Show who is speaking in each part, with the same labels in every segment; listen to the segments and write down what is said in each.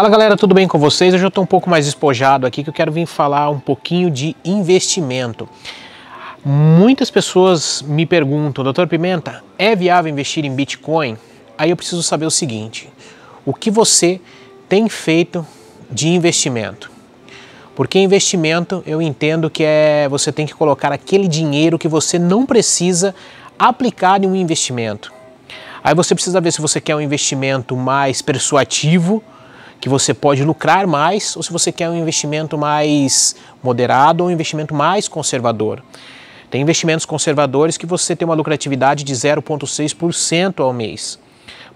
Speaker 1: Fala galera, tudo bem com vocês? Hoje eu estou um pouco mais despojado aqui que eu quero vir falar um pouquinho de investimento. Muitas pessoas me perguntam, doutor Pimenta, é viável investir em Bitcoin? Aí eu preciso saber o seguinte: o que você tem feito de investimento? Porque investimento eu entendo que é você tem que colocar aquele dinheiro que você não precisa aplicar em um investimento. Aí você precisa ver se você quer um investimento mais persuativo que você pode lucrar mais ou se você quer um investimento mais moderado ou um investimento mais conservador. Tem investimentos conservadores que você tem uma lucratividade de 0,6% ao mês.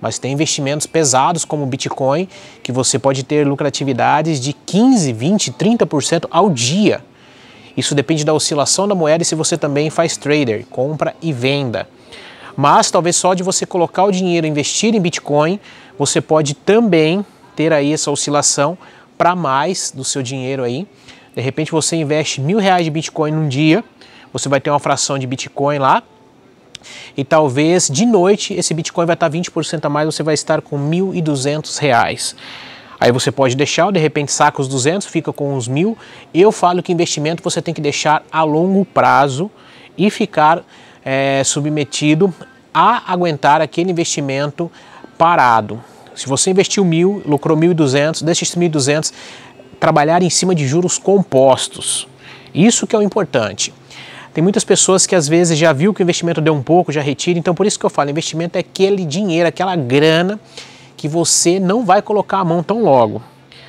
Speaker 1: Mas tem investimentos pesados como o Bitcoin, que você pode ter lucratividades de 15, 20, 30% ao dia. Isso depende da oscilação da moeda e se você também faz trader, compra e venda. Mas talvez só de você colocar o dinheiro e investir em Bitcoin, você pode também ter aí essa oscilação para mais do seu dinheiro aí. De repente você investe mil reais de Bitcoin num dia, você vai ter uma fração de Bitcoin lá, e talvez de noite esse Bitcoin vai tá estar 20% a mais, você vai estar com 1.200 reais. Aí você pode deixar, de repente saca os 200, fica com uns mil. Eu falo que investimento você tem que deixar a longo prazo e ficar é, submetido a aguentar aquele investimento parado. Se você investiu mil, lucrou 1.200, desses 1.200, trabalhar em cima de juros compostos. Isso que é o importante. Tem muitas pessoas que às vezes já viu que o investimento deu um pouco, já retira. Então, por isso que eu falo, investimento é aquele dinheiro, aquela grana que você não vai colocar a mão tão logo.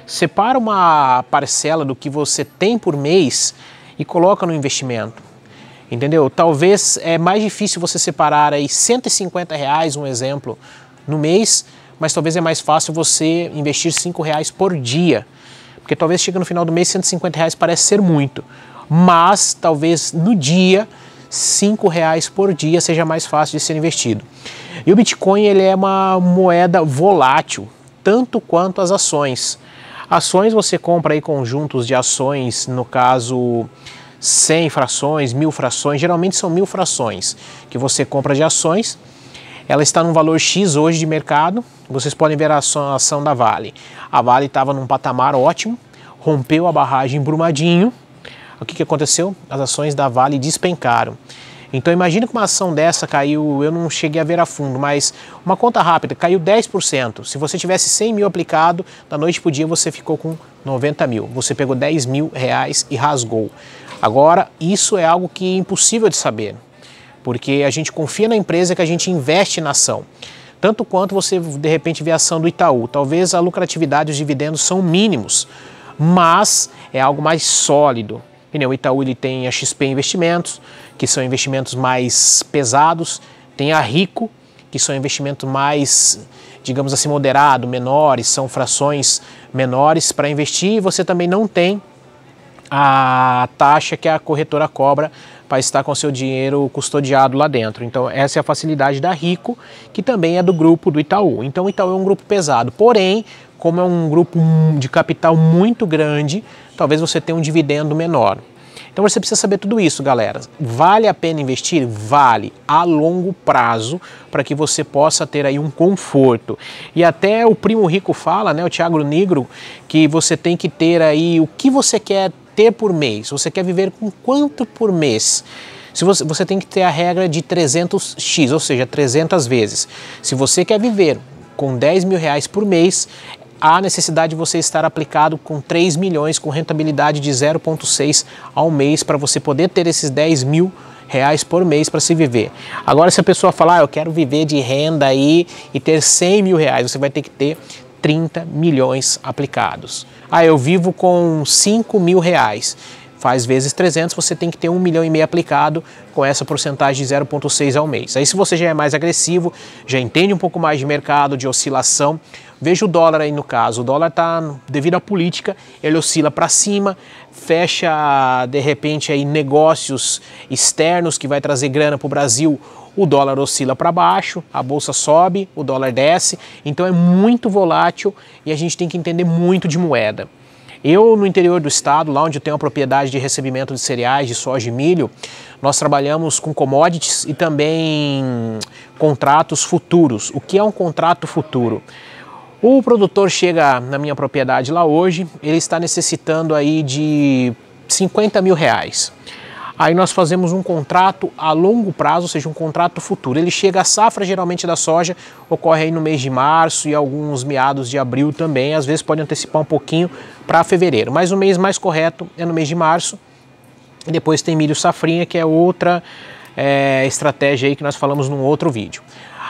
Speaker 1: Separa uma parcela do que você tem por mês e coloca no investimento. Entendeu? Talvez é mais difícil você separar aí 150 reais, um exemplo, no mês, mas talvez é mais fácil você investir cinco reais por dia, porque talvez chega no final do mês 150 reais parece ser muito, mas talvez no dia cinco reais por dia seja mais fácil de ser investido. E o Bitcoin ele é uma moeda volátil, tanto quanto as ações. Ações você compra aí conjuntos de ações, no caso 100 frações, mil frações, geralmente são mil frações que você compra de ações ela está num valor X hoje de mercado. Vocês podem ver a ação, da Vale. A Vale estava num patamar ótimo, rompeu a barragem Brumadinho. O que, que aconteceu? As ações da Vale despencaram. Então imagina que uma ação dessa caiu, eu não cheguei a ver a fundo, mas uma conta rápida, caiu 10%. Se você tivesse 100 mil aplicado, da noite para o dia você ficou com 90 mil. Você pegou 10 mil reais e rasgou. Agora, isso é algo que é impossível de saber porque a gente confia na empresa que a gente investe na ação. Tanto quanto você, de repente, vê a ação do Itaú. Talvez a lucratividade e os dividendos são mínimos, mas é algo mais sólido. O Itaú ele tem a XP Investimentos, que são investimentos mais pesados, tem a Rico, que são investimentos mais, digamos assim, moderado, menores, são frações menores para investir, e você também não tem a taxa que a corretora cobra para estar com seu dinheiro custodiado lá dentro. Então, essa é a facilidade da Rico, que também é do grupo do Itaú. Então, o Itaú é um grupo pesado, porém, como é um grupo de capital muito grande, talvez você tenha um dividendo menor. Então você precisa saber tudo isso, galera. Vale a pena investir? Vale a longo prazo para que você possa ter aí um conforto. E até o primo rico fala, né, o Tiago Negro, que você tem que ter aí o que você quer ter por mês? Você quer viver com quanto por mês? Se você, você tem que ter a regra de 300x, ou seja, 300 vezes. Se você quer viver com 10 mil reais por mês, há necessidade de você estar aplicado com 3 milhões, com rentabilidade de 0,6 ao mês, para você poder ter esses 10 mil reais por mês para se viver. Agora, se a pessoa falar, ah, eu quero viver de renda aí e ter 100 mil reais, você vai ter que ter 30 milhões aplicados. Ah, eu vivo com 5 mil reais. Faz vezes 300, você tem que ter um milhão e meio aplicado com essa porcentagem de 0,6 ao mês. Aí se você já é mais agressivo, já entende um pouco mais de mercado, de oscilação, veja o dólar aí no caso. O dólar está, devido à política, ele oscila para cima, fecha de repente aí negócios externos que vai trazer grana para o Brasil o dólar oscila para baixo, a bolsa sobe, o dólar desce, então é muito volátil e a gente tem que entender muito de moeda. Eu, no interior do estado, lá onde eu tenho a propriedade de recebimento de cereais, de soja e milho, nós trabalhamos com commodities e também contratos futuros. O que é um contrato futuro? O produtor chega na minha propriedade lá hoje, ele está necessitando aí de 50 mil reais. Aí nós fazemos um contrato a longo prazo, ou seja, um contrato futuro. Ele chega à safra geralmente da soja, ocorre aí no mês de março e alguns meados de abril também, às vezes pode antecipar um pouquinho para fevereiro. Mas o mês mais correto é no mês de março. depois tem milho safrinha, que é outra é, estratégia aí que nós falamos num outro vídeo.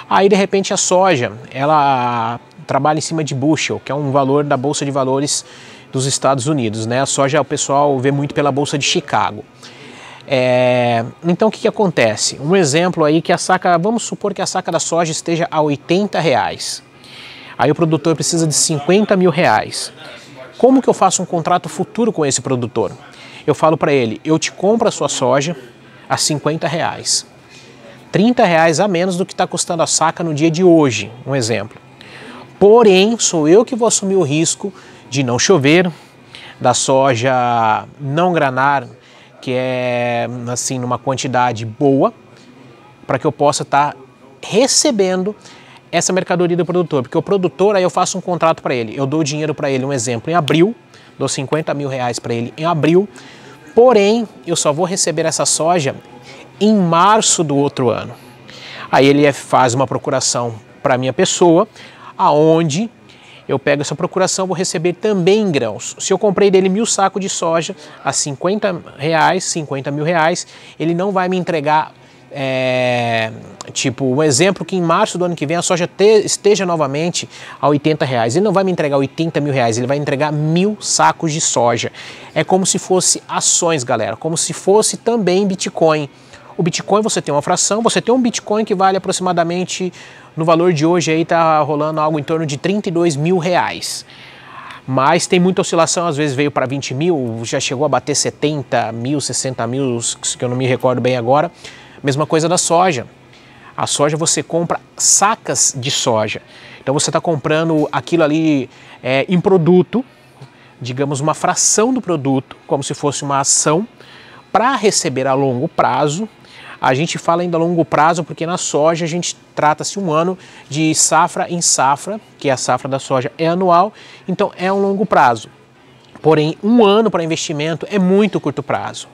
Speaker 1: Aí de repente a soja, ela trabalha em cima de bushel, que é um valor da bolsa de valores dos Estados Unidos, né? A soja o pessoal vê muito pela bolsa de Chicago. É, então o que, que, acontece? Um exemplo aí que a saca, vamos supor que a saca da soja esteja a 80 reais. Aí o produtor precisa de 50 mil reais. Como que eu faço um contrato futuro com esse produtor? Eu falo para ele, eu te compro a sua soja a 50 reais. 30 reais a menos do que está custando a saca no dia de hoje, um exemplo. Porém, sou eu que vou assumir o risco de não chover, da soja não granar que é assim numa quantidade boa, para que eu possa estar tá recebendo essa mercadoria do produtor, porque o produtor aí eu faço um contrato para ele, eu dou dinheiro para ele, um exemplo, em abril, dou 50 mil reais para ele em abril, porém eu só vou receber essa soja em março do outro ano. Aí ele é, faz uma procuração para minha pessoa, aonde eu pego essa procuração, vou receber também grãos. Se eu comprei dele mil sacos de soja a 50 reais, 50 mil reais, ele não vai me entregar é, tipo, um exemplo que em março do ano que vem a soja te, esteja novamente a 80 reais. Ele não vai me entregar 80 mil reais, ele vai entregar mil sacos de soja. É como se fosse ações, galera, como se fosse também Bitcoin. O Bitcoin você tem uma fração, você tem um Bitcoin que vale aproximadamente, no valor de hoje aí tá rolando algo em torno de 32 mil reais. Mas tem muita oscilação, às vezes veio para 20 mil, já chegou a bater 70 mil, 60 mil, que eu não me recordo bem agora. Mesma coisa da soja. A soja você compra sacas de soja. Então você está comprando aquilo ali é, em produto, digamos uma fração do produto, como se fosse uma ação, para receber a longo prazo a gente fala ainda a longo prazo porque na soja a gente trata-se um ano de safra em safra, que é a safra da soja é anual, então é um longo prazo. Porém, um ano para investimento é muito curto prazo.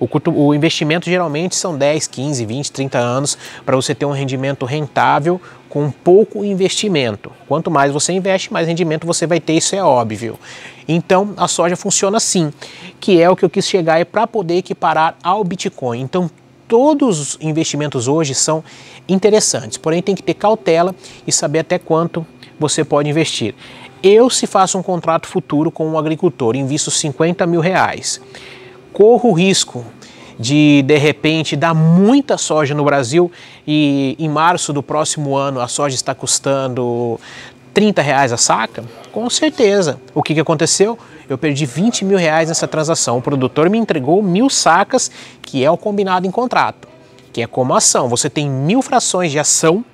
Speaker 1: O, curto, o, investimento geralmente são 10, 15, 20, 30 anos para você ter um rendimento rentável com pouco investimento. Quanto mais você investe, mais rendimento você vai ter, isso é óbvio. Então a soja funciona assim, que é o que eu quis chegar é para poder equiparar ao Bitcoin. Então todos os investimentos hoje são interessantes, porém tem que ter cautela e saber até quanto você pode investir. Eu, se faço um contrato futuro com um agricultor, invisto 50 mil reais, corro o risco de de repente dar muita soja no Brasil e em março do próximo ano a soja está custando 30 reais a saca? Com certeza. O que, que aconteceu? Eu perdi 20 mil reais nessa transação. O produtor me entregou mil sacas, que é o combinado em contrato, que é como ação. Você tem mil frações de ação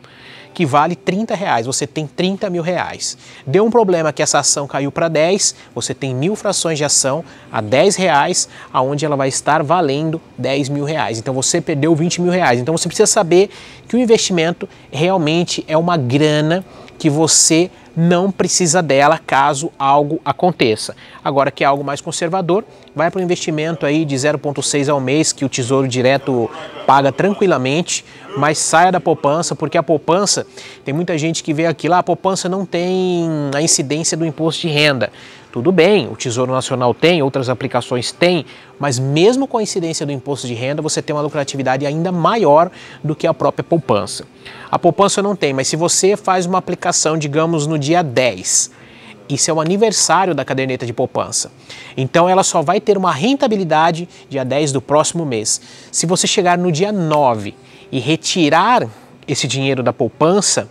Speaker 1: que vale 30 reais, você tem 30 mil reais. Deu um problema que essa ação caiu para 10, você tem mil frações de ação a 10 reais, aonde ela vai estar valendo 10 mil reais. Então você perdeu 20 mil reais. Então você precisa saber que o investimento realmente é uma grana que você não precisa dela caso algo aconteça. Agora que é algo mais conservador, vai para um investimento aí de 0,6 ao mês que o Tesouro Direto paga tranquilamente, mas saia da poupança, porque a poupança, tem muita gente que vê aqui lá, ah, a poupança não tem a incidência do imposto de renda. Tudo bem, o Tesouro Nacional tem, outras aplicações têm, mas mesmo com a incidência do imposto de renda, você tem uma lucratividade ainda maior do que a própria poupança. A poupança não tem, mas se você faz uma aplicação, digamos, no dia 10, isso é o aniversário da caderneta de poupança. Então ela só vai ter uma rentabilidade dia 10 do próximo mês. Se você chegar no dia 9 e retirar esse dinheiro da poupança,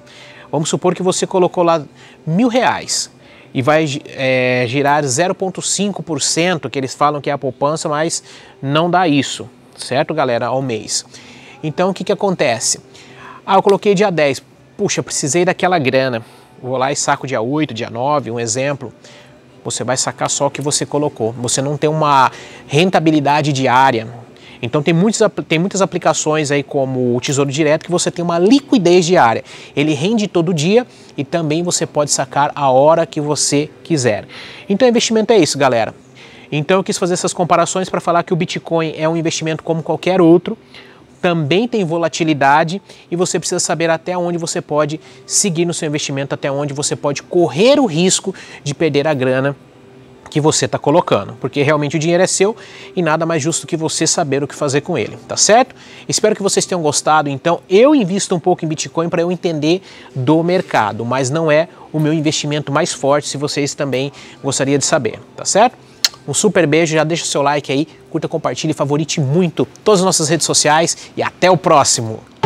Speaker 1: vamos supor que você colocou lá mil reais e vai é, girar 0,5%, que eles falam que é a poupança, mas não dá isso, certo, galera, ao mês. Então, o que, que acontece? Ah, eu coloquei dia 10, puxa, precisei daquela grana, vou lá e saco dia 8, dia 9, um exemplo. Você vai sacar só o que você colocou. Você não tem uma rentabilidade diária, então tem, muitos, tem muitas aplicações aí como o Tesouro Direto que você tem uma liquidez diária. Ele rende todo dia e também você pode sacar a hora que você quiser. Então investimento é isso, galera. Então eu quis fazer essas comparações para falar que o Bitcoin é um investimento como qualquer outro, também tem volatilidade e você precisa saber até onde você pode seguir no seu investimento, até onde você pode correr o risco de perder a grana que você está colocando, porque realmente o dinheiro é seu e nada mais justo que você saber o que fazer com ele, tá certo? Espero que vocês tenham gostado. Então, eu invisto um pouco em Bitcoin para eu entender do mercado, mas não é o meu investimento mais forte, se vocês também gostariam de saber, tá certo? Um super beijo, já deixa o seu like aí, curta, compartilhe, favorite muito todas as nossas redes sociais e até o próximo!